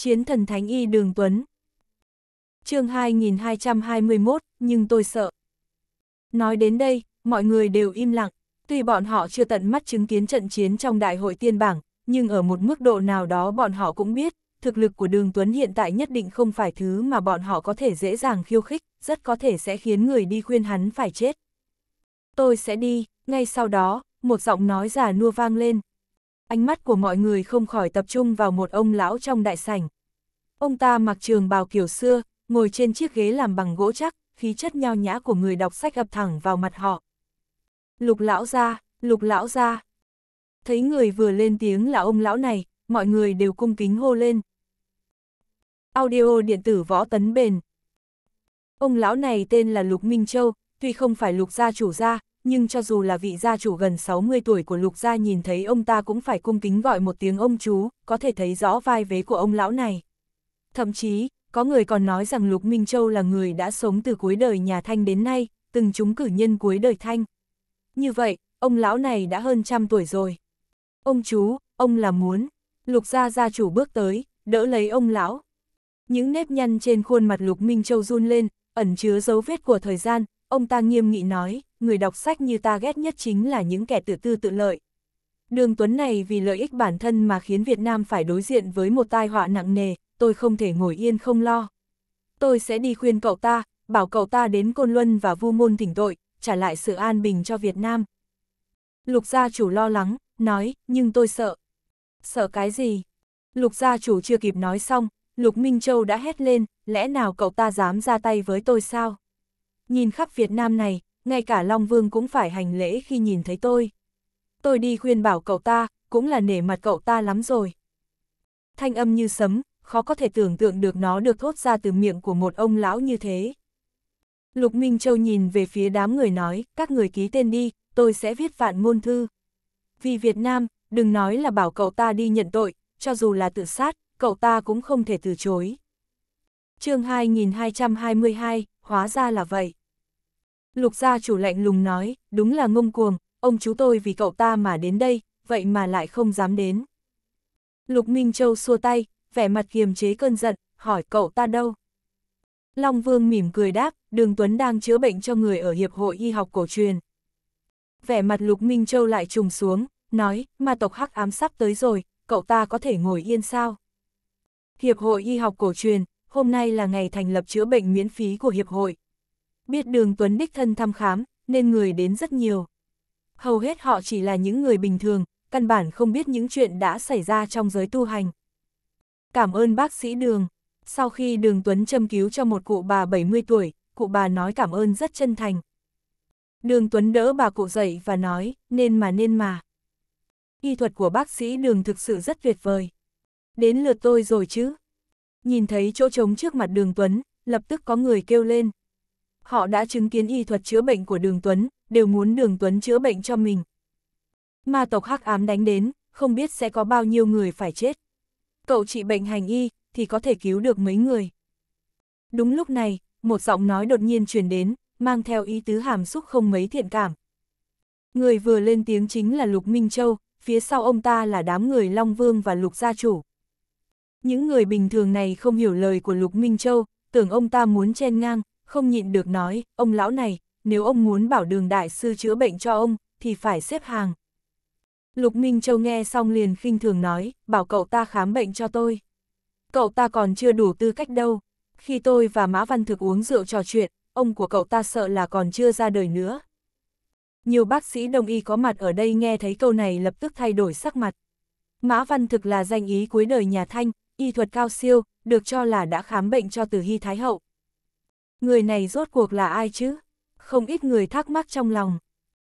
Chiến thần Thánh Y Đường Tuấn. chương 2221, nhưng tôi sợ. Nói đến đây, mọi người đều im lặng, tuy bọn họ chưa tận mắt chứng kiến trận chiến trong đại hội tiên bảng, nhưng ở một mức độ nào đó bọn họ cũng biết, thực lực của Đường Tuấn hiện tại nhất định không phải thứ mà bọn họ có thể dễ dàng khiêu khích, rất có thể sẽ khiến người đi khuyên hắn phải chết. Tôi sẽ đi, ngay sau đó, một giọng nói già nua vang lên, ánh mắt của mọi người không khỏi tập trung vào một ông lão trong đại sảnh. Ông ta mặc trường bào kiểu xưa, ngồi trên chiếc ghế làm bằng gỗ chắc, khí chất nhao nhã của người đọc sách ập thẳng vào mặt họ. Lục lão ra, lục lão ra. Thấy người vừa lên tiếng là ông lão này, mọi người đều cung kính hô lên. Audio điện tử võ tấn bền. Ông lão này tên là Lục Minh Châu, tuy không phải lục gia chủ gia, nhưng cho dù là vị gia chủ gần 60 tuổi của lục gia nhìn thấy ông ta cũng phải cung kính gọi một tiếng ông chú, có thể thấy rõ vai vế của ông lão này. Thậm chí, có người còn nói rằng Lục Minh Châu là người đã sống từ cuối đời nhà Thanh đến nay, từng chúng cử nhân cuối đời Thanh. Như vậy, ông lão này đã hơn trăm tuổi rồi. Ông chú, ông là muốn. Lục gia gia chủ bước tới, đỡ lấy ông lão. Những nếp nhăn trên khuôn mặt Lục Minh Châu run lên, ẩn chứa dấu vết của thời gian, ông ta nghiêm nghị nói người đọc sách như ta ghét nhất chính là những kẻ tự tư tự lợi. Đường Tuấn này vì lợi ích bản thân mà khiến Việt Nam phải đối diện với một tai họa nặng nề, tôi không thể ngồi yên không lo. Tôi sẽ đi khuyên cậu ta, bảo cậu ta đến Côn Luân và Vu Môn Thỉnh tội, trả lại sự an bình cho Việt Nam. Lục gia chủ lo lắng, nói, nhưng tôi sợ. Sợ cái gì? Lục gia chủ chưa kịp nói xong, Lục Minh Châu đã hét lên, lẽ nào cậu ta dám ra tay với tôi sao? Nhìn khắp Việt Nam này, ngay cả Long Vương cũng phải hành lễ khi nhìn thấy tôi. Tôi đi khuyên bảo cậu ta, cũng là nể mặt cậu ta lắm rồi. Thanh âm như sấm, khó có thể tưởng tượng được nó được thốt ra từ miệng của một ông lão như thế. Lục Minh Châu nhìn về phía đám người nói, các người ký tên đi, tôi sẽ viết vạn ngôn thư. Vì Việt Nam, đừng nói là bảo cậu ta đi nhận tội, cho dù là tự sát, cậu ta cũng không thể từ chối. chương 2222, hóa ra là vậy. Lục gia chủ lạnh lùng nói, đúng là ngông cuồng, ông chú tôi vì cậu ta mà đến đây, vậy mà lại không dám đến. Lục Minh Châu xua tay, vẻ mặt kiềm chế cơn giận, hỏi cậu ta đâu. Long Vương mỉm cười đáp, Đường Tuấn đang chữa bệnh cho người ở Hiệp hội Y học cổ truyền. Vẻ mặt Lục Minh Châu lại trùng xuống, nói, ma tộc hắc ám sắp tới rồi, cậu ta có thể ngồi yên sao? Hiệp hội Y học cổ truyền, hôm nay là ngày thành lập chữa bệnh miễn phí của Hiệp hội, biết đường Tuấn đích thân thăm khám, nên người đến rất nhiều. Hầu hết họ chỉ là những người bình thường, căn bản không biết những chuyện đã xảy ra trong giới tu hành. Cảm ơn bác sĩ Đường. Sau khi Đường Tuấn châm cứu cho một cụ bà 70 tuổi, cụ bà nói cảm ơn rất chân thành. Đường Tuấn đỡ bà cụ dậy và nói, nên mà nên mà. Y thuật của bác sĩ Đường thực sự rất tuyệt vời. Đến lượt tôi rồi chứ. Nhìn thấy chỗ trống trước mặt Đường Tuấn, lập tức có người kêu lên họ đã chứng kiến y thuật chữa bệnh của Đường Tuấn, đều muốn Đường Tuấn chữa bệnh cho mình. Ma tộc hắc ám đánh đến, không biết sẽ có bao nhiêu người phải chết. Cậu trị bệnh hành y, thì có thể cứu được mấy người. Đúng lúc này, một giọng nói đột nhiên truyền đến, mang theo ý tứ hàm xúc không mấy thiện cảm. Người vừa lên tiếng chính là Lục Minh Châu, phía sau ông ta là đám người Long Vương và Lục Gia Chủ. Những người bình thường này không hiểu lời của Lục Minh Châu, tưởng ông ta muốn chen ngang, không nhịn được nói, ông lão này, nếu ông muốn bảo đường đại sư chữa bệnh cho ông, thì phải xếp hàng. Lục Minh Châu nghe xong liền khinh thường nói, bảo cậu ta khám bệnh cho tôi. Cậu ta còn chưa đủ tư cách đâu. Khi tôi và Mã Văn Thực uống rượu trò chuyện, ông của cậu ta sợ là còn chưa ra đời nữa. Nhiều bác sĩ đồng y có mặt ở đây nghe thấy câu này lập tức thay đổi sắc mặt. Mã Văn Thực là danh ý cuối đời nhà Thanh, y thuật cao siêu, được cho là đã khám bệnh cho Từ Hy Thái Hậu, Người này rốt cuộc là ai chứ? Không ít người thắc mắc trong lòng.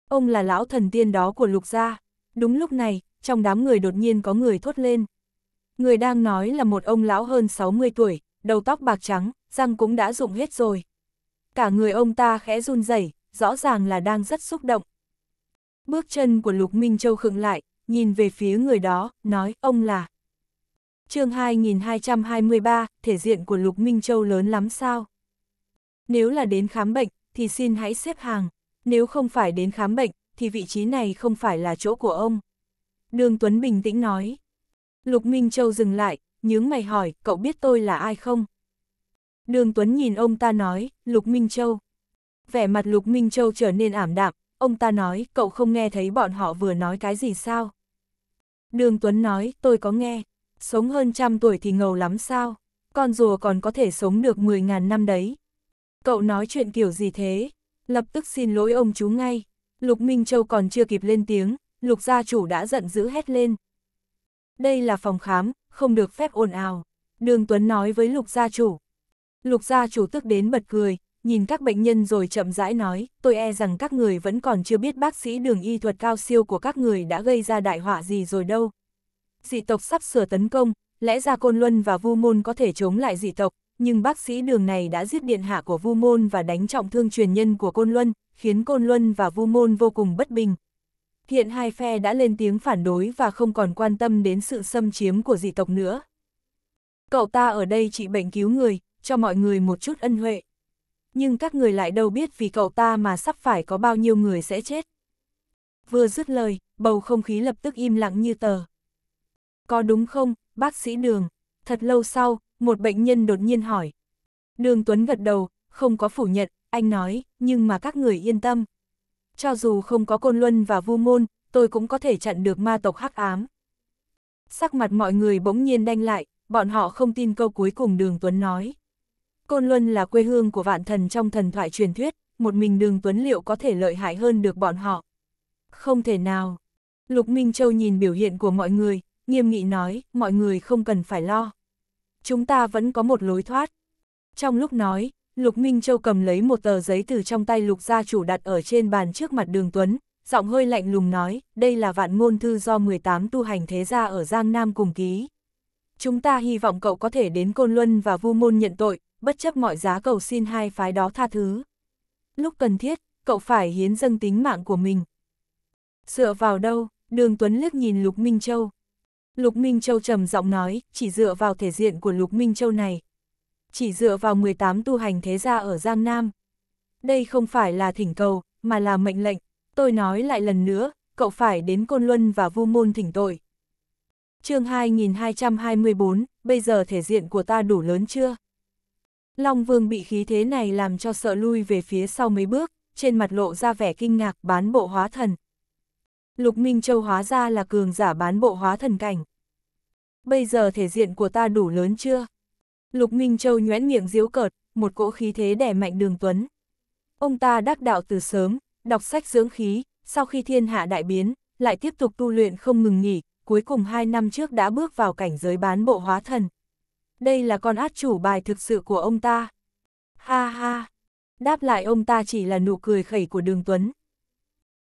Ông là lão thần tiên đó của lục gia. Đúng lúc này, trong đám người đột nhiên có người thốt lên. Người đang nói là một ông lão hơn 60 tuổi, đầu tóc bạc trắng, răng cũng đã rụng hết rồi. Cả người ông ta khẽ run rẩy, rõ ràng là đang rất xúc động. Bước chân của Lục Minh Châu khựng lại, nhìn về phía người đó, nói ông là. chương 2223, thể diện của Lục Minh Châu lớn lắm sao? Nếu là đến khám bệnh, thì xin hãy xếp hàng. Nếu không phải đến khám bệnh, thì vị trí này không phải là chỗ của ông. Đường Tuấn bình tĩnh nói. Lục Minh Châu dừng lại, nhướng mày hỏi, cậu biết tôi là ai không? Đường Tuấn nhìn ông ta nói, Lục Minh Châu. Vẻ mặt Lục Minh Châu trở nên ảm đạm, ông ta nói, cậu không nghe thấy bọn họ vừa nói cái gì sao? Đường Tuấn nói, tôi có nghe, sống hơn trăm tuổi thì ngầu lắm sao? Con rùa còn có thể sống được 10.000 năm đấy. Cậu nói chuyện kiểu gì thế? Lập tức xin lỗi ông chú ngay. Lục Minh Châu còn chưa kịp lên tiếng, lục gia chủ đã giận dữ hét lên. Đây là phòng khám, không được phép ồn ào. Đường Tuấn nói với lục gia chủ. Lục gia chủ tức đến bật cười, nhìn các bệnh nhân rồi chậm rãi nói, tôi e rằng các người vẫn còn chưa biết bác sĩ đường y thuật cao siêu của các người đã gây ra đại họa gì rồi đâu. Dị tộc sắp sửa tấn công, lẽ ra Côn Luân và Vu Môn có thể chống lại dị tộc, nhưng bác sĩ đường này đã giết điện hạ của Vu Môn và đánh trọng thương truyền nhân của Côn Luân, khiến Côn Luân và Vu Môn vô cùng bất bình. Hiện hai phe đã lên tiếng phản đối và không còn quan tâm đến sự xâm chiếm của dị tộc nữa. Cậu ta ở đây trị bệnh cứu người, cho mọi người một chút ân huệ. Nhưng các người lại đâu biết vì cậu ta mà sắp phải có bao nhiêu người sẽ chết. Vừa dứt lời, bầu không khí lập tức im lặng như tờ. Có đúng không, bác sĩ Đường? Thật lâu sau, một bệnh nhân đột nhiên hỏi. Đường Tuấn gật đầu, không có phủ nhận, anh nói, nhưng mà các người yên tâm. Cho dù không có côn luân và vu môn, tôi cũng có thể chặn được ma tộc hắc ám. Sắc mặt mọi người bỗng nhiên đanh lại, bọn họ không tin câu cuối cùng Đường Tuấn nói. Côn Luân là quê hương của vạn thần trong thần thoại truyền thuyết, một mình Đường Tuấn liệu có thể lợi hại hơn được bọn họ? Không thể nào. Lục Minh Châu nhìn biểu hiện của mọi người, nghiêm nghị nói, mọi người không cần phải lo chúng ta vẫn có một lối thoát. Trong lúc nói, Lục Minh Châu cầm lấy một tờ giấy từ trong tay Lục gia chủ đặt ở trên bàn trước mặt đường Tuấn, giọng hơi lạnh lùng nói, đây là vạn ngôn thư do 18 tu hành thế gia ở Giang Nam cùng ký. Chúng ta hy vọng cậu có thể đến Côn Luân và Vu Môn nhận tội, bất chấp mọi giá cầu xin hai phái đó tha thứ. Lúc cần thiết, cậu phải hiến dâng tính mạng của mình. Dựa vào đâu, đường Tuấn liếc nhìn Lục Minh Châu, Lục Minh Châu trầm giọng nói, chỉ dựa vào thể diện của Lục Minh Châu này. Chỉ dựa vào 18 tu hành thế gia ở Giang Nam. Đây không phải là thỉnh cầu, mà là mệnh lệnh. Tôi nói lại lần nữa, cậu phải đến Côn Luân và Vu Môn thỉnh tội. chương 2224, bây giờ thể diện của ta đủ lớn chưa? Long Vương bị khí thế này làm cho sợ lui về phía sau mấy bước, trên mặt lộ ra vẻ kinh ngạc bán bộ hóa thần, Lục Minh Châu hóa ra là cường giả bán bộ hóa thần cảnh. Bây giờ thể diện của ta đủ lớn chưa? Lục Minh Châu nhoén miệng diếu cợt, một cỗ khí thế đẻ mạnh đường tuấn. Ông ta đắc đạo từ sớm, đọc sách dưỡng khí, sau khi thiên hạ đại biến, lại tiếp tục tu luyện không ngừng nghỉ, cuối cùng hai năm trước đã bước vào cảnh giới bán bộ hóa thần. Đây là con át chủ bài thực sự của ông ta. Ha ha! Đáp lại ông ta chỉ là nụ cười khẩy của đường Tuấn,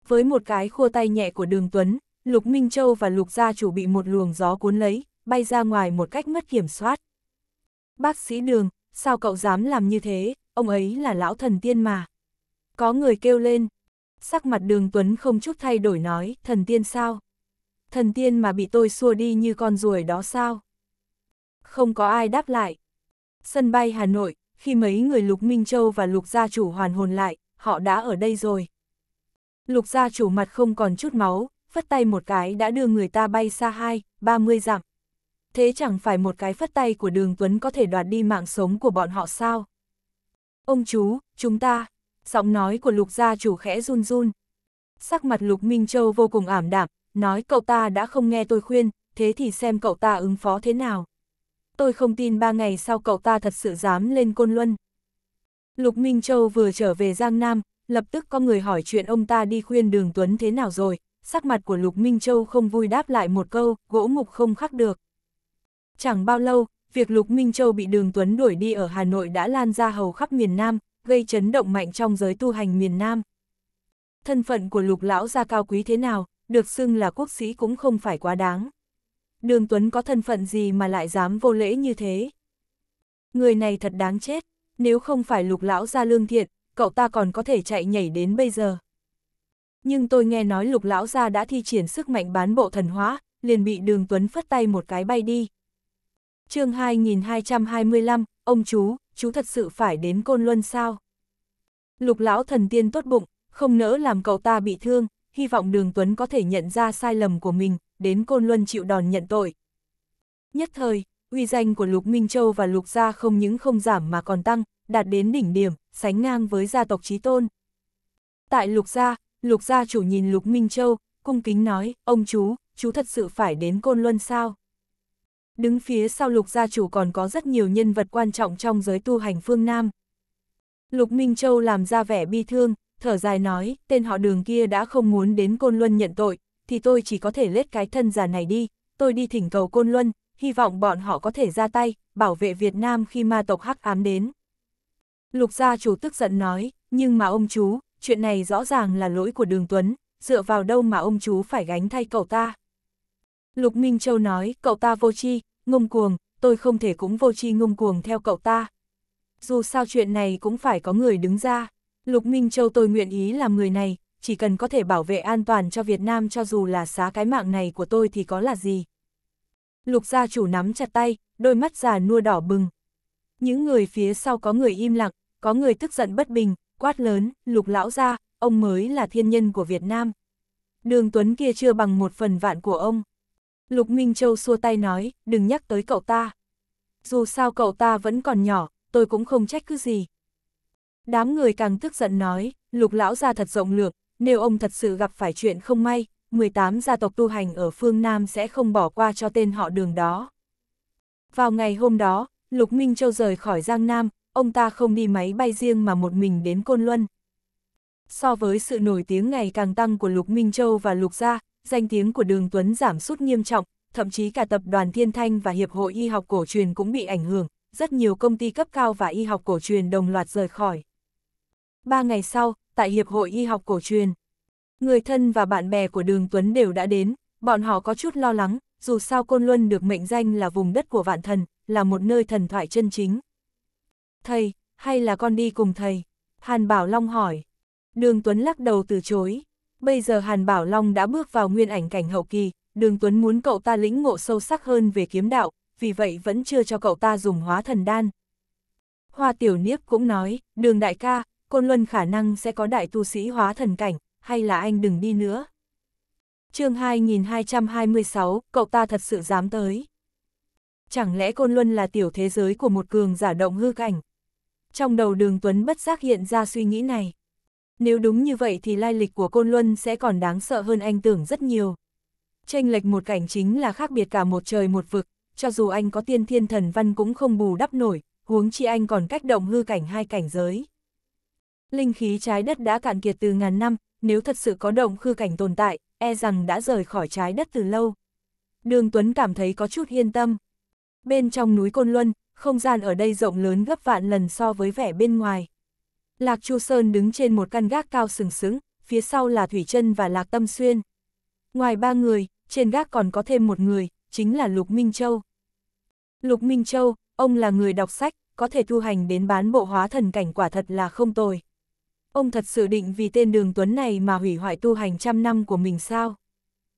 với một cái khua tay nhẹ của đường Tuấn, Lục Minh Châu và Lục Gia chủ bị một luồng gió cuốn lấy, bay ra ngoài một cách mất kiểm soát. Bác sĩ đường, sao cậu dám làm như thế, ông ấy là lão thần tiên mà. Có người kêu lên, sắc mặt đường Tuấn không chút thay đổi nói, thần tiên sao? Thần tiên mà bị tôi xua đi như con ruồi đó sao? Không có ai đáp lại. Sân bay Hà Nội, khi mấy người Lục Minh Châu và Lục gia chủ hoàn hồn lại, họ đã ở đây rồi. Lục gia chủ mặt không còn chút máu, phất tay một cái đã đưa người ta bay xa hai, ba mươi dặm. Thế chẳng phải một cái phất tay của đường Tuấn có thể đoạt đi mạng sống của bọn họ sao? Ông chú, chúng ta, giọng nói của lục gia chủ khẽ run run. Sắc mặt lục Minh Châu vô cùng ảm đạm, nói cậu ta đã không nghe tôi khuyên, thế thì xem cậu ta ứng phó thế nào. Tôi không tin ba ngày sau cậu ta thật sự dám lên Côn Luân. Lục Minh Châu vừa trở về Giang Nam, lập tức có người hỏi chuyện ông ta đi khuyên đường Tuấn thế nào rồi, sắc mặt của Lục Minh Châu không vui đáp lại một câu, gỗ ngục không khắc được. Chẳng bao lâu, việc Lục Minh Châu bị đường Tuấn đuổi đi ở Hà Nội đã lan ra hầu khắp miền Nam, gây chấn động mạnh trong giới tu hành miền Nam. Thân phận của Lục Lão gia cao quý thế nào, được xưng là quốc sĩ cũng không phải quá đáng. Đường Tuấn có thân phận gì mà lại dám vô lễ như thế? Người này thật đáng chết, nếu không phải Lục Lão gia lương thiện, cậu ta còn có thể chạy nhảy đến bây giờ. Nhưng tôi nghe nói lục lão gia đã thi triển sức mạnh bán bộ thần hóa, liền bị đường Tuấn phất tay một cái bay đi. chương 2225, ông chú, chú thật sự phải đến Côn Luân sao? Lục lão thần tiên tốt bụng, không nỡ làm cậu ta bị thương, hy vọng đường Tuấn có thể nhận ra sai lầm của mình, đến Côn Luân chịu đòn nhận tội. Nhất thời, uy danh của Lục Minh Châu và Lục Gia không những không giảm mà còn tăng, đạt đến đỉnh điểm, sánh ngang với gia tộc Trí Tôn. Tại Lục Gia, Lục Gia chủ nhìn Lục Minh Châu, cung kính nói, ông chú, chú thật sự phải đến Côn Luân sao? Đứng phía sau Lục Gia chủ còn có rất nhiều nhân vật quan trọng trong giới tu hành phương Nam. Lục Minh Châu làm ra vẻ bi thương, thở dài nói, tên họ đường kia đã không muốn đến Côn Luân nhận tội, thì tôi chỉ có thể lết cái thân già này đi, tôi đi thỉnh cầu Côn Luân, hy vọng bọn họ có thể ra tay, bảo vệ Việt Nam khi ma tộc hắc ám đến. Lục gia chủ tức giận nói, nhưng mà ông chú, chuyện này rõ ràng là lỗi của đường Tuấn, dựa vào đâu mà ông chú phải gánh thay cậu ta. Lục Minh Châu nói, cậu ta vô tri, ngông cuồng, tôi không thể cũng vô tri ngông cuồng theo cậu ta. Dù sao chuyện này cũng phải có người đứng ra. Lục Minh Châu tôi nguyện ý làm người này, chỉ cần có thể bảo vệ an toàn cho Việt Nam cho dù là xá cái mạng này của tôi thì có là gì. Lục gia chủ nắm chặt tay, đôi mắt già nua đỏ bừng. Những người phía sau có người im lặng, có người tức giận bất bình, quát lớn, lục lão ra, ông mới là thiên nhân của Việt Nam. Đường Tuấn kia chưa bằng một phần vạn của ông. Lục Minh Châu xua tay nói, đừng nhắc tới cậu ta. Dù sao cậu ta vẫn còn nhỏ, tôi cũng không trách cứ gì. Đám người càng tức giận nói, lục lão ra thật rộng lượng, nếu ông thật sự gặp phải chuyện không may, 18 gia tộc tu hành ở phương Nam sẽ không bỏ qua cho tên họ đường đó. Vào ngày hôm đó, Lục Minh Châu rời khỏi Giang Nam, ông ta không đi máy bay riêng mà một mình đến Côn Luân. So với sự nổi tiếng ngày càng tăng của Lục Minh Châu và Lục Gia, danh tiếng của Đường Tuấn giảm sút nghiêm trọng, thậm chí cả tập đoàn Thiên Thanh và Hiệp hội Y học cổ truyền cũng bị ảnh hưởng, rất nhiều công ty cấp cao và y học cổ truyền đồng loạt rời khỏi. Ba ngày sau, tại Hiệp hội Y học cổ truyền, người thân và bạn bè của Đường Tuấn đều đã đến, bọn họ có chút lo lắng, dù sao Côn Luân được mệnh danh là vùng đất của vạn thần, là một nơi thần thoại chân chính. Thầy, hay là con đi cùng thầy? Hàn Bảo Long hỏi. Đường Tuấn lắc đầu từ chối. Bây giờ Hàn Bảo Long đã bước vào nguyên ảnh cảnh hậu kỳ, Đường Tuấn muốn cậu ta lĩnh ngộ sâu sắc hơn về kiếm đạo, vì vậy vẫn chưa cho cậu ta dùng hóa thần đan. Hoa Tiểu Niếp cũng nói, đường đại ca, Côn Luân khả năng sẽ có đại tu sĩ hóa thần cảnh, hay là anh đừng đi nữa. chương 2226, cậu ta thật sự dám tới. Chẳng lẽ Côn Luân là tiểu thế giới của một cường giả động hư cảnh? trong đầu đường Tuấn bất giác hiện ra suy nghĩ này. Nếu đúng như vậy thì lai lịch của Côn Luân sẽ còn đáng sợ hơn anh tưởng rất nhiều. Tranh lệch một cảnh chính là khác biệt cả một trời một vực, cho dù anh có tiên thiên thần văn cũng không bù đắp nổi, huống chi anh còn cách động hư cảnh hai cảnh giới. Linh khí trái đất đã cạn kiệt từ ngàn năm, nếu thật sự có động hư cảnh tồn tại, e rằng đã rời khỏi trái đất từ lâu. Đường Tuấn cảm thấy có chút yên tâm. Bên trong núi Côn Luân, không gian ở đây rộng lớn gấp vạn lần so với vẻ bên ngoài. Lạc Chu Sơn đứng trên một căn gác cao sừng sững, phía sau là Thủy Trân và Lạc Tâm Xuyên. Ngoài ba người, trên gác còn có thêm một người, chính là Lục Minh Châu. Lục Minh Châu, ông là người đọc sách, có thể thu hành đến bán bộ hóa thần cảnh quả thật là không tồi. Ông thật sự định vì tên đường Tuấn này mà hủy hoại tu hành trăm năm của mình sao?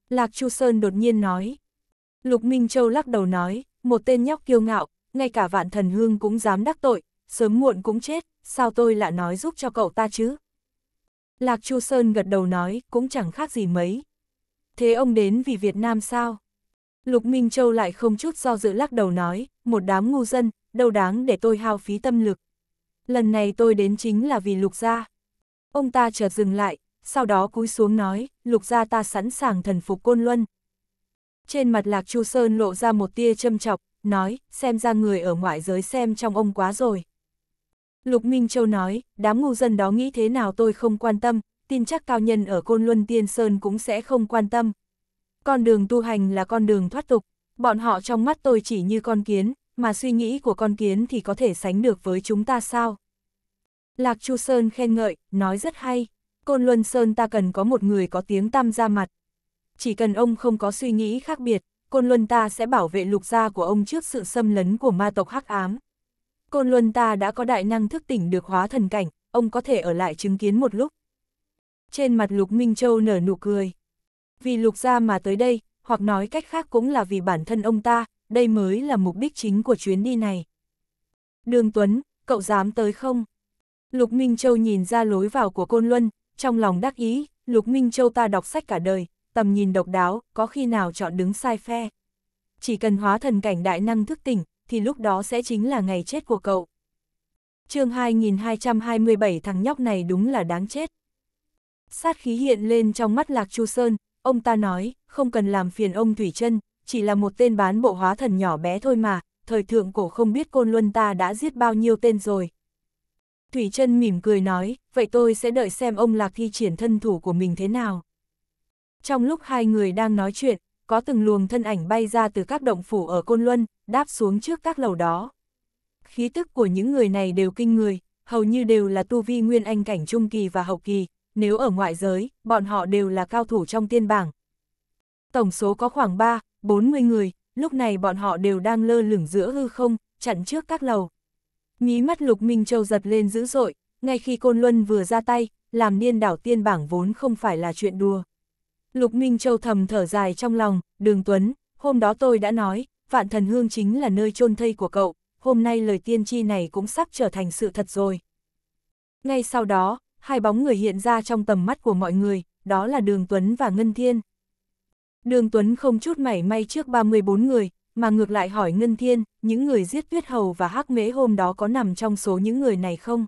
Lạc Chu Sơn đột nhiên nói. Lục Minh Châu lắc đầu nói, một tên nhóc kiêu ngạo, ngay cả vạn thần hương cũng dám đắc tội, sớm muộn cũng chết, sao tôi lại nói giúp cho cậu ta chứ? Lạc Chu Sơn gật đầu nói, cũng chẳng khác gì mấy. Thế ông đến vì Việt Nam sao? Lục Minh Châu lại không chút do dự lắc đầu nói, một đám ngu dân, đâu đáng để tôi hao phí tâm lực. Lần này tôi đến chính là vì Lục Gia. Ông ta chợt dừng lại, sau đó cúi xuống nói, Lục Gia ta sẵn sàng thần phục Côn Luân. Trên mặt Lạc Chu Sơn lộ ra một tia châm chọc, nói, xem ra người ở ngoại giới xem trong ông quá rồi. Lục Minh Châu nói, đám ngu dân đó nghĩ thế nào tôi không quan tâm, tin chắc cao nhân ở Côn Luân Tiên Sơn cũng sẽ không quan tâm. Con đường tu hành là con đường thoát tục, bọn họ trong mắt tôi chỉ như con kiến, mà suy nghĩ của con kiến thì có thể sánh được với chúng ta sao? Lạc Chu Sơn khen ngợi, nói rất hay, Côn Luân Sơn ta cần có một người có tiếng tăm ra mặt. Chỉ cần ông không có suy nghĩ khác biệt, Côn Luân ta sẽ bảo vệ lục gia của ông trước sự xâm lấn của ma tộc hắc ám. Côn Luân ta đã có đại năng thức tỉnh được hóa thần cảnh, ông có thể ở lại chứng kiến một lúc. Trên mặt Lục Minh Châu nở nụ cười. Vì Lục gia mà tới đây, hoặc nói cách khác cũng là vì bản thân ông ta, đây mới là mục đích chính của chuyến đi này. Đường Tuấn, cậu dám tới không? Lục Minh Châu nhìn ra lối vào của Côn Luân, trong lòng đắc ý, Lục Minh Châu ta đọc sách cả đời, tầm nhìn độc đáo, có khi nào chọn đứng sai phe. Chỉ cần hóa thần cảnh đại năng thức tỉnh, thì lúc đó sẽ chính là ngày chết của cậu. chương 2227 thằng nhóc này đúng là đáng chết. Sát khí hiện lên trong mắt Lạc Chu Sơn, ông ta nói, không cần làm phiền ông Thủy chân chỉ là một tên bán bộ hóa thần nhỏ bé thôi mà, thời thượng cổ không biết côn luân ta đã giết bao nhiêu tên rồi. Thủy chân mỉm cười nói, vậy tôi sẽ đợi xem ông Lạc thi triển thân thủ của mình thế nào. Trong lúc hai người đang nói chuyện, có từng luồng thân ảnh bay ra từ các động phủ ở Côn Luân, đáp xuống trước các lầu đó. Khí tức của những người này đều kinh người, hầu như đều là tu vi nguyên anh cảnh trung kỳ và hậu kỳ, nếu ở ngoại giới, bọn họ đều là cao thủ trong tiên bảng. Tổng số có khoảng 3, 40 người, lúc này bọn họ đều đang lơ lửng giữa hư không, chặn trước các lầu. Mí mắt Lục Minh Châu giật lên dữ dội, ngay khi Côn Luân vừa ra tay, làm niên đảo tiên bảng vốn không phải là chuyện đùa. Lục Minh Châu thầm thở dài trong lòng, đường Tuấn, hôm đó tôi đã nói, vạn thần hương chính là nơi chôn thây của cậu, hôm nay lời tiên tri này cũng sắp trở thành sự thật rồi. Ngay sau đó, hai bóng người hiện ra trong tầm mắt của mọi người, đó là Đường Tuấn và Ngân Thiên. Đường Tuấn không chút mảy may trước 34 người, mà ngược lại hỏi Ngân Thiên, những người giết tuyết hầu và hắc mễ hôm đó có nằm trong số những người này không?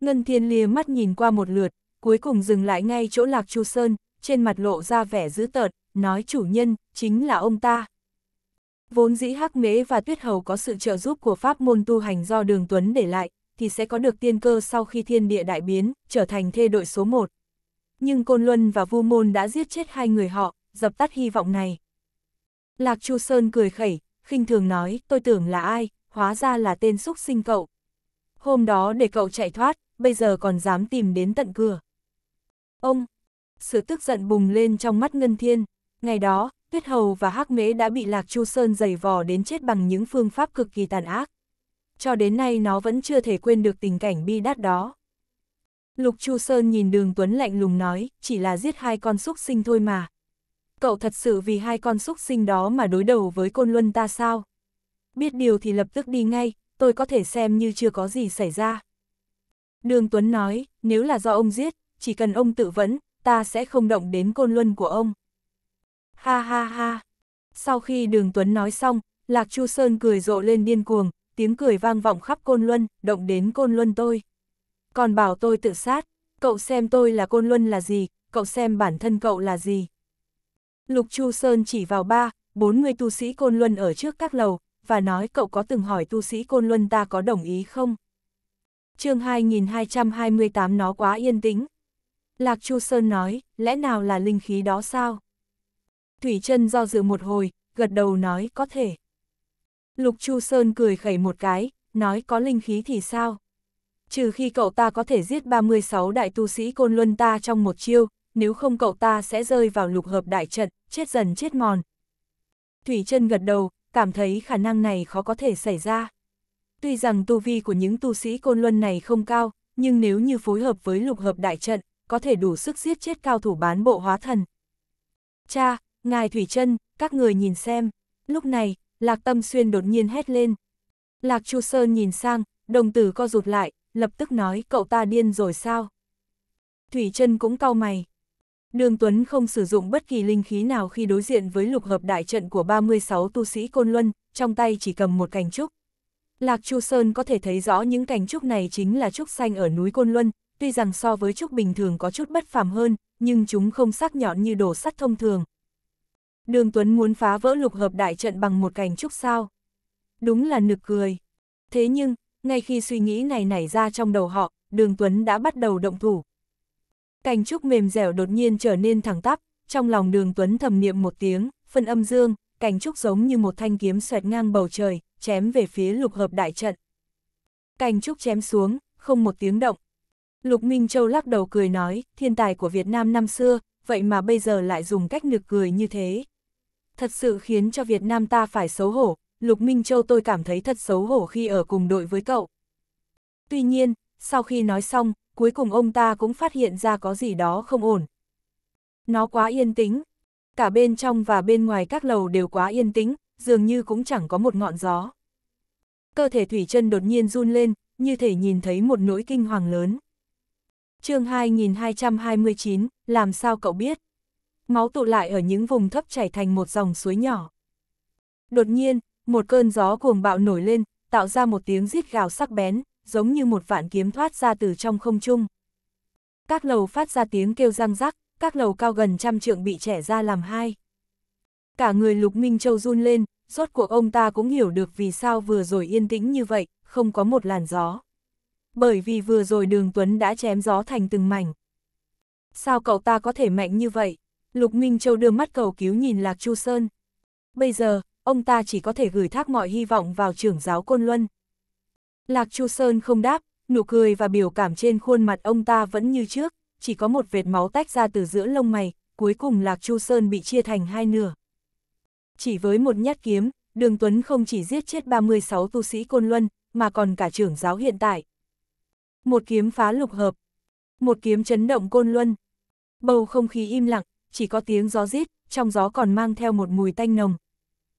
Ngân Thiên lìa mắt nhìn qua một lượt, cuối cùng dừng lại ngay chỗ Lạc Chu Sơn, trên mặt lộ ra vẻ dữ tợt, nói chủ nhân, chính là ông ta. Vốn dĩ hắc mế và tuyết hầu có sự trợ giúp của pháp môn tu hành do đường tuấn để lại, thì sẽ có được tiên cơ sau khi thiên địa đại biến, trở thành thê đội số một. Nhưng Côn Luân và Vu Môn đã giết chết hai người họ, dập tắt hy vọng này. Lạc Chu Sơn cười khẩy, khinh thường nói, tôi tưởng là ai, hóa ra là tên xúc sinh cậu. Hôm đó để cậu chạy thoát, bây giờ còn dám tìm đến tận cửa. Ông, sự tức giận bùng lên trong mắt Ngân Thiên. Ngày đó, Tuyết Hầu và Hắc Mễ đã bị Lạc Chu Sơn giày vò đến chết bằng những phương pháp cực kỳ tàn ác. Cho đến nay nó vẫn chưa thể quên được tình cảnh bi đát đó. Lục Chu Sơn nhìn đường Tuấn lạnh lùng nói, chỉ là giết hai con súc sinh thôi mà. Cậu thật sự vì hai con súc sinh đó mà đối đầu với côn luân ta sao? Biết điều thì lập tức đi ngay, tôi có thể xem như chưa có gì xảy ra. Đường Tuấn nói, nếu là do ông giết, chỉ cần ông tự vẫn, ta sẽ không động đến côn luân của ông. Ha ha ha. Sau khi đường Tuấn nói xong, Lạc Chu Sơn cười rộ lên điên cuồng, tiếng cười vang vọng khắp côn luân, động đến côn luân tôi. Còn bảo tôi tự sát, cậu xem tôi là côn luân là gì, cậu xem bản thân cậu là gì. Lục Chu Sơn chỉ vào ba, bốn người tu sĩ côn luân ở trước các lầu, và nói cậu có từng hỏi tu sĩ côn luân ta có đồng ý không? chương 2228 nó quá yên tĩnh, Lạc Chu Sơn nói, lẽ nào là linh khí đó sao? Thủy Trân do dự một hồi, gật đầu nói có thể. Lục Chu Sơn cười khẩy một cái, nói có linh khí thì sao? Trừ khi cậu ta có thể giết 36 đại tu sĩ Côn Luân ta trong một chiêu, nếu không cậu ta sẽ rơi vào lục hợp đại trận, chết dần chết mòn. Thủy Trân gật đầu, cảm thấy khả năng này khó có thể xảy ra. Tuy rằng tu vi của những tu sĩ Côn Luân này không cao, nhưng nếu như phối hợp với lục hợp đại trận, có thể đủ sức giết chết cao thủ bán bộ hóa thần. Cha, ngài Thủy chân các người nhìn xem, lúc này, Lạc Tâm Xuyên đột nhiên hét lên. Lạc Chu Sơn nhìn sang, đồng tử co rụt lại, lập tức nói cậu ta điên rồi sao. Thủy chân cũng cau mày. Đường Tuấn không sử dụng bất kỳ linh khí nào khi đối diện với lục hợp đại trận của 36 tu sĩ Côn Luân, trong tay chỉ cầm một cành trúc. Lạc Chu Sơn có thể thấy rõ những cành trúc này chính là trúc xanh ở núi Côn Luân, tuy rằng so với trúc bình thường có chút bất phàm hơn, nhưng chúng không sắc nhọn như đổ sắt thông thường. Đường Tuấn muốn phá vỡ lục hợp đại trận bằng một cành trúc sao. Đúng là nực cười. Thế nhưng, ngay khi suy nghĩ này nảy ra trong đầu họ, đường Tuấn đã bắt đầu động thủ. Cành trúc mềm dẻo đột nhiên trở nên thẳng tắp, trong lòng đường Tuấn thầm niệm một tiếng, phân âm dương, cành trúc giống như một thanh kiếm xoẹt ngang bầu trời, chém về phía lục hợp đại trận. Cành trúc chém xuống, không một tiếng động, Lục Minh Châu lắc đầu cười nói, thiên tài của Việt Nam năm xưa, vậy mà bây giờ lại dùng cách nực cười như thế. Thật sự khiến cho Việt Nam ta phải xấu hổ, Lục Minh Châu tôi cảm thấy thật xấu hổ khi ở cùng đội với cậu. Tuy nhiên, sau khi nói xong, cuối cùng ông ta cũng phát hiện ra có gì đó không ổn. Nó quá yên tĩnh, cả bên trong và bên ngoài các lầu đều quá yên tĩnh, dường như cũng chẳng có một ngọn gió. Cơ thể Thủy chân đột nhiên run lên, như thể nhìn thấy một nỗi kinh hoàng lớn chương 2229, làm sao cậu biết? Máu tụ lại ở những vùng thấp chảy thành một dòng suối nhỏ. Đột nhiên, một cơn gió cuồng bạo nổi lên, tạo ra một tiếng rít gào sắc bén, giống như một vạn kiếm thoát ra từ trong không trung. Các lầu phát ra tiếng kêu răng rắc, các lầu cao gần trăm trượng bị trẻ ra làm hai. Cả người Lục Minh Châu run lên, rốt cuộc ông ta cũng hiểu được vì sao vừa rồi yên tĩnh như vậy, không có một làn gió bởi vì vừa rồi đường Tuấn đã chém gió thành từng mảnh. Sao cậu ta có thể mạnh như vậy? Lục Minh Châu đưa mắt cầu cứu nhìn Lạc Chu Sơn. Bây giờ, ông ta chỉ có thể gửi thác mọi hy vọng vào trưởng giáo Côn Luân. Lạc Chu Sơn không đáp, nụ cười và biểu cảm trên khuôn mặt ông ta vẫn như trước, chỉ có một vệt máu tách ra từ giữa lông mày, cuối cùng Lạc Chu Sơn bị chia thành hai nửa. Chỉ với một nhát kiếm, Đường Tuấn không chỉ giết chết 36 tu sĩ Côn Luân, mà còn cả trưởng giáo hiện tại, một kiếm phá lục hợp. Một kiếm chấn động côn luân. Bầu không khí im lặng, chỉ có tiếng gió rít, trong gió còn mang theo một mùi tanh nồng.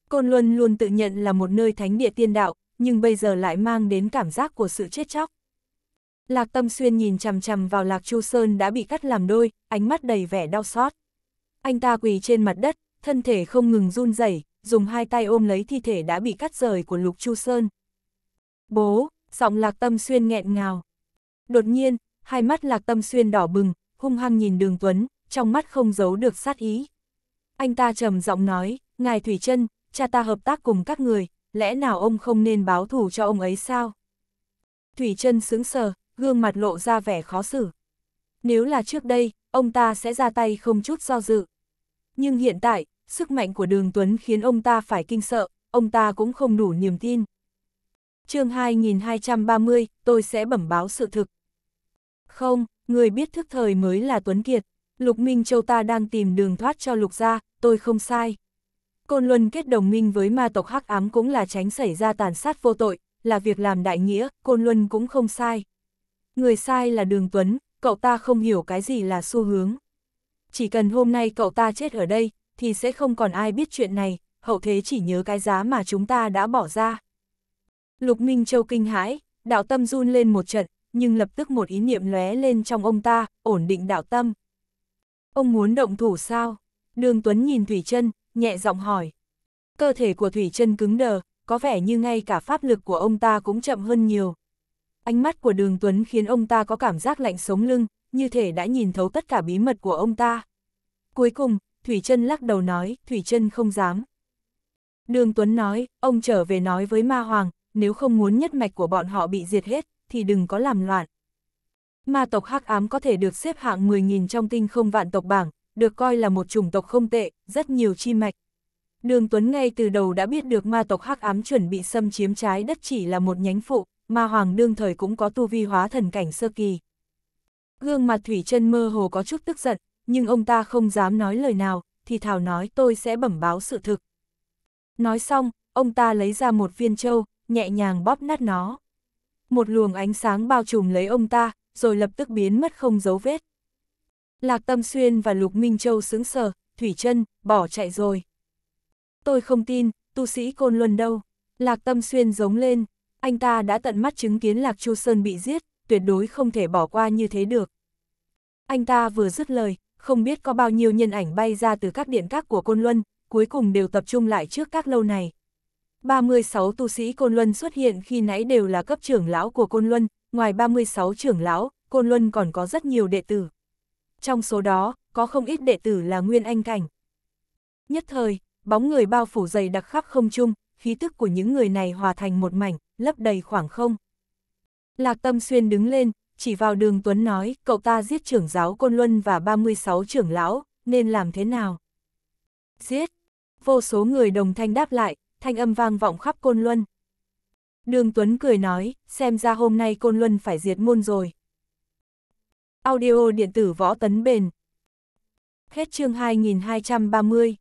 Côn Luân luôn tự nhận là một nơi thánh địa tiên đạo, nhưng bây giờ lại mang đến cảm giác của sự chết chóc. Lạc Tâm Xuyên nhìn chằm chằm vào Lạc Chu Sơn đã bị cắt làm đôi, ánh mắt đầy vẻ đau xót. Anh ta quỳ trên mặt đất, thân thể không ngừng run rẩy, dùng hai tay ôm lấy thi thể đã bị cắt rời của Lục Chu Sơn. Bố, giọng Lạc Tâm Xuyên nghẹn ngào. Đột nhiên, hai mắt lạc tâm xuyên đỏ bừng, hung hăng nhìn đường Tuấn, trong mắt không giấu được sát ý. Anh ta trầm giọng nói, ngài Thủy chân cha ta hợp tác cùng các người, lẽ nào ông không nên báo thù cho ông ấy sao? Thủy chân sững sờ, gương mặt lộ ra vẻ khó xử. Nếu là trước đây, ông ta sẽ ra tay không chút do dự. Nhưng hiện tại, sức mạnh của đường Tuấn khiến ông ta phải kinh sợ, ông ta cũng không đủ niềm tin. chương 2230, tôi sẽ bẩm báo sự thực. Không, người biết thức thời mới là Tuấn Kiệt. Lục Minh Châu ta đang tìm đường thoát cho Lục gia tôi không sai. Côn Luân kết đồng minh với ma tộc Hắc Ám cũng là tránh xảy ra tàn sát vô tội, là việc làm đại nghĩa, Côn Luân cũng không sai. Người sai là Đường Tuấn, cậu ta không hiểu cái gì là xu hướng. Chỉ cần hôm nay cậu ta chết ở đây, thì sẽ không còn ai biết chuyện này, hậu thế chỉ nhớ cái giá mà chúng ta đã bỏ ra. Lục Minh Châu kinh hãi, đạo tâm run lên một trận, nhưng lập tức một ý niệm lóe lên trong ông ta, ổn định đạo tâm. Ông muốn động thủ sao? Đường Tuấn nhìn Thủy Trân, nhẹ giọng hỏi. Cơ thể của Thủy Trân cứng đờ, có vẻ như ngay cả pháp lực của ông ta cũng chậm hơn nhiều. Ánh mắt của Đường Tuấn khiến ông ta có cảm giác lạnh sống lưng, như thể đã nhìn thấu tất cả bí mật của ông ta. Cuối cùng, Thủy Trân lắc đầu nói, Thủy Trân không dám. Đường Tuấn nói, ông trở về nói với Ma Hoàng, nếu không muốn nhất mạch của bọn họ bị diệt hết, thì đừng có làm loạn. Ma tộc hắc ám có thể được xếp hạng 10.000 trong tinh không vạn tộc bảng, được coi là một chủng tộc không tệ, rất nhiều chi mạch. Đường Tuấn ngay từ đầu đã biết được ma tộc hắc ám chuẩn bị xâm chiếm trái đất chỉ là một nhánh phụ, mà hoàng đương thời cũng có tu vi hóa thần cảnh sơ kỳ. Gương mặt Thủy chân mơ hồ có chút tức giận, nhưng ông ta không dám nói lời nào, thì Thảo nói tôi sẽ bẩm báo sự thực. Nói xong, ông ta lấy ra một viên trâu, nhẹ nhàng bóp nát nó một luồng ánh sáng bao trùm lấy ông ta, rồi lập tức biến mất không dấu vết. Lạc Tâm Xuyên và Lục Minh Châu sững sờ, Thủy chân bỏ chạy rồi. Tôi không tin, tu sĩ Côn Luân đâu. Lạc Tâm Xuyên giống lên, anh ta đã tận mắt chứng kiến Lạc Chu Sơn bị giết, tuyệt đối không thể bỏ qua như thế được. Anh ta vừa dứt lời, không biết có bao nhiêu nhân ảnh bay ra từ các điện các của Côn Luân, cuối cùng đều tập trung lại trước các lâu này. 36 tu sĩ Côn Luân xuất hiện khi nãy đều là cấp trưởng lão của Côn Luân, ngoài 36 trưởng lão, Côn Luân còn có rất nhiều đệ tử. Trong số đó, có không ít đệ tử là nguyên anh cảnh. Nhất thời, bóng người bao phủ dày đặc khắp không trung, khí tức của những người này hòa thành một mảnh, lấp đầy khoảng không. Lạc Tâm Xuyên đứng lên, chỉ vào đường Tuấn nói, cậu ta giết trưởng giáo Côn Luân và 36 trưởng lão, nên làm thế nào? Giết! Vô số người đồng thanh đáp lại, thanh âm vang vọng khắp Côn Luân. Đường Tuấn cười nói, xem ra hôm nay Côn Luân phải diệt môn rồi. Audio điện tử võ tấn bền. Hết chương 2230